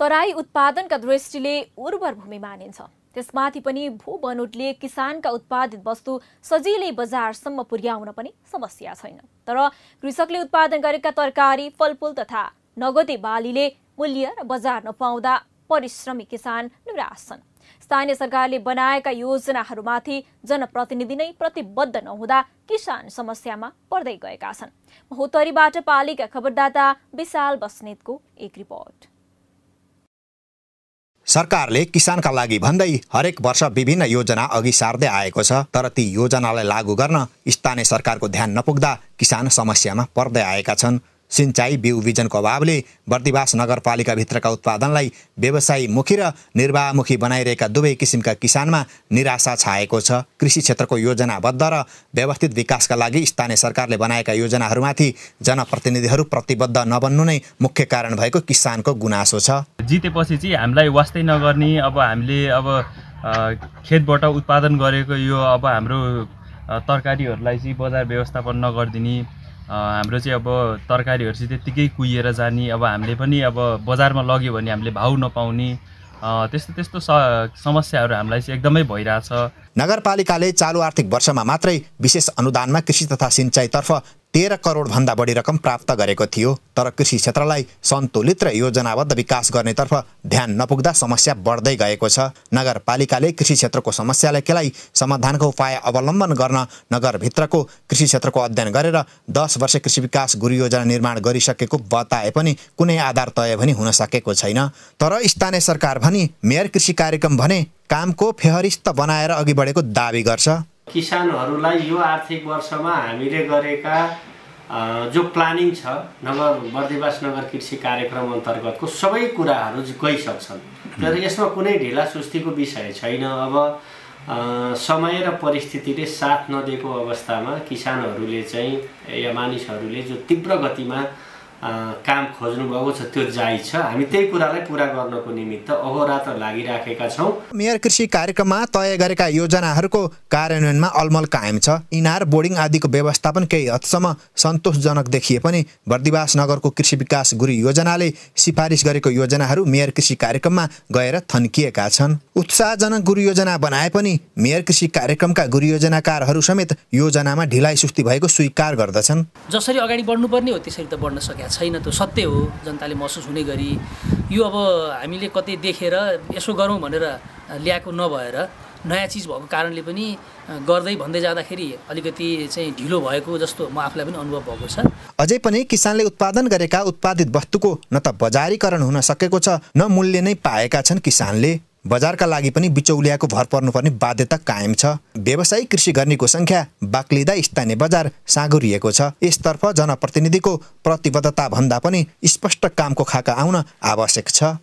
तराई उत्पादनका दृष्टिले उर्वर भूमि मानिन्छ त्यसमाथि पनि भू बनोटले किसानका उत्पादित वस्तु सजिलै बजारसम्म पुर्याउन पनि समस्या छैन तर कृषकले उत्पादन गरेका तरकारी फलफुल तथा नगदे बालीले मूल्य र बजार नपाउँदा परिश्रमी किसान निराश छन् स्थानीय सरकारले बनाएका योजनाहरूमाथि जनप्रतिनिधि नै प्रतिबद्ध नहुँदा किसान समस्यामा पर्दै गएका छन् महोत्तरीबाट पालिका खबरदाता विशाल बस्नेतको एक रिपोर्ट सरकारले किसानका लागि भन्दै हरेक वर्ष विभिन्न योजना अघि सार्दै आएको छ तर ती योजनालाई लागू गर्न स्थानीय सरकारको ध्यान नपुग्दा किसान समस्यामा पर्दै आएका छन् सिँचाइ बिउ बिजनको अभावले बर्दिवास नगरपालिकाभित्रका उत्पादनलाई व्यवसायमुखी र निर्वाहमुखी बनाइरहेका दुवै किसिमका किसानमा निराशा छाएको छ कृषि क्षेत्रको योजनाबद्ध र व्यवस्थित विकासका लागि स्थानीय सरकारले बनाएका योजनाहरूमाथि जनप्रतिनिधिहरू प्रतिबद्ध नबन्नु नै मुख्य कारण भएको किसानको गुनासो छ जितेपछि चाहिँ हामीलाई वास्तै नगर्ने अब हामीले अब खेतबाट उत्पादन गरेको यो अब हाम्रो तरकारीहरूलाई चाहिँ बजार व्यवस्थापन नगरिदिने हाम्रो चाहिँ अब तरकारीहरू चाहिँ त्यत्तिकै कुहिएर जाने अब हामीले पनि अब बजारमा लग्यो भने हामीले भाउ नपाउने त्यस्तो त्यस्तो समस्याहरू हामीलाई चाहिँ एकदमै भइरहेछ नगरपालिकाले चालु आर्थिक वर्षमा मात्रै विशेष अनुदानमा कृषि तथा सिँचाइतर्फ तेह्र करोडभन्दा बढी रकम प्राप्त गरेको थियो तर कृषि क्षेत्रलाई सन्तुलित र योजनाबद्ध विकास गर्नेतर्फ ध्यान नपुग्दा समस्या बढ्दै गएको छ नगरपालिकाले कृषि क्षेत्रको समस्यालाई केलाई समाधानको उपाय अवलम्बन गर्न नगरभित्रको कृषि क्षेत्रको अध्ययन गरेर दस वर्ष कृषि विकास गुरु योजना निर्माण गरिसकेको बताए पनि कुनै आधार तय भनी हुन सकेको छैन तर स्थानीय सरकार भनी मेयर कृषि कार्यक्रम भने कामको फेहरिस्त बनाएर अघि बढेको दावी गर्छ किसानहरूलाई यो आर्थिक वर्षमा हामीले गरेका जो प्लानिङ छ नगर बर्दिवास नगर कृषि कार्यक्रम अन्तर्गतको सबै कुराहरू गइसक्छन् तर यसमा कुनै ढिला सुस्तीको विषय छैन अब समय र परिस्थितिले साथ नदिएको अवस्थामा किसानहरूले चाहिँ या मानिसहरूले जो तीव्र गतिमा काम खोज्नुभएको छ त्यो जायज छ हामी त्यही कुरालाई पुरा गर्नको निमित्त अहोरात लागिराखेका छौँ मेयर कृषि कार्यक्रममा तय गरेका योजनाहरूको कार्यान्वयनमा अलमल कायम छ इनार बोर्डिङ आदिको व्यवस्थापन केही हदसम्म सन्तोषजनक देखिए पनि बर्दिवास नगरको कृषि विकास गुरु योजनाले सिफारिस गरेको योजनाहरू मेयर कृषि कार्यक्रममा गएर थन्किएका छन् उत्साहजनक गुरु योजना बनाए पनि मेयर कृषि कार्यक्रमका गुरु योजनाकारहरू समेत योजनामा ढिलाइ सुस्ती भएको स्वीकार गर्दछन् जसरी अगाडि बढ्नुपर्ने हो त्यसरी त बढ्न सकेका छैन त्यो सत्य हो जनताले महसुस हुने गरी यो अब हामीले कतै देखेर यसो गरौँ भनेर ल्याएको नभएर नयाँ चिज भएको कारणले पनि गर्दै भन्दै जाँदाखेरि अलिकति चाहिँ ढिलो भएको जस्तो म आफूलाई पनि अनुभव भएको छ अझै पनि किसानले उत्पादन गरेका उत्पादित वस्तुको न त बजारीकरण हुन सकेको छ न मूल्य नै पाएका छन् किसानले बजारका लागि पनि बिचौलियाको भर पर्नुपर्ने बाध्यता कायम छ व्यवसायिक कृषि गर्नेको संख्या बाक्लिँदा स्थानीय बजार साँगुरिएको छ यसतर्फ जनप्रतिनिधिको भन्दा पनि स्पष्ट कामको खाका आउन आवश्यक छ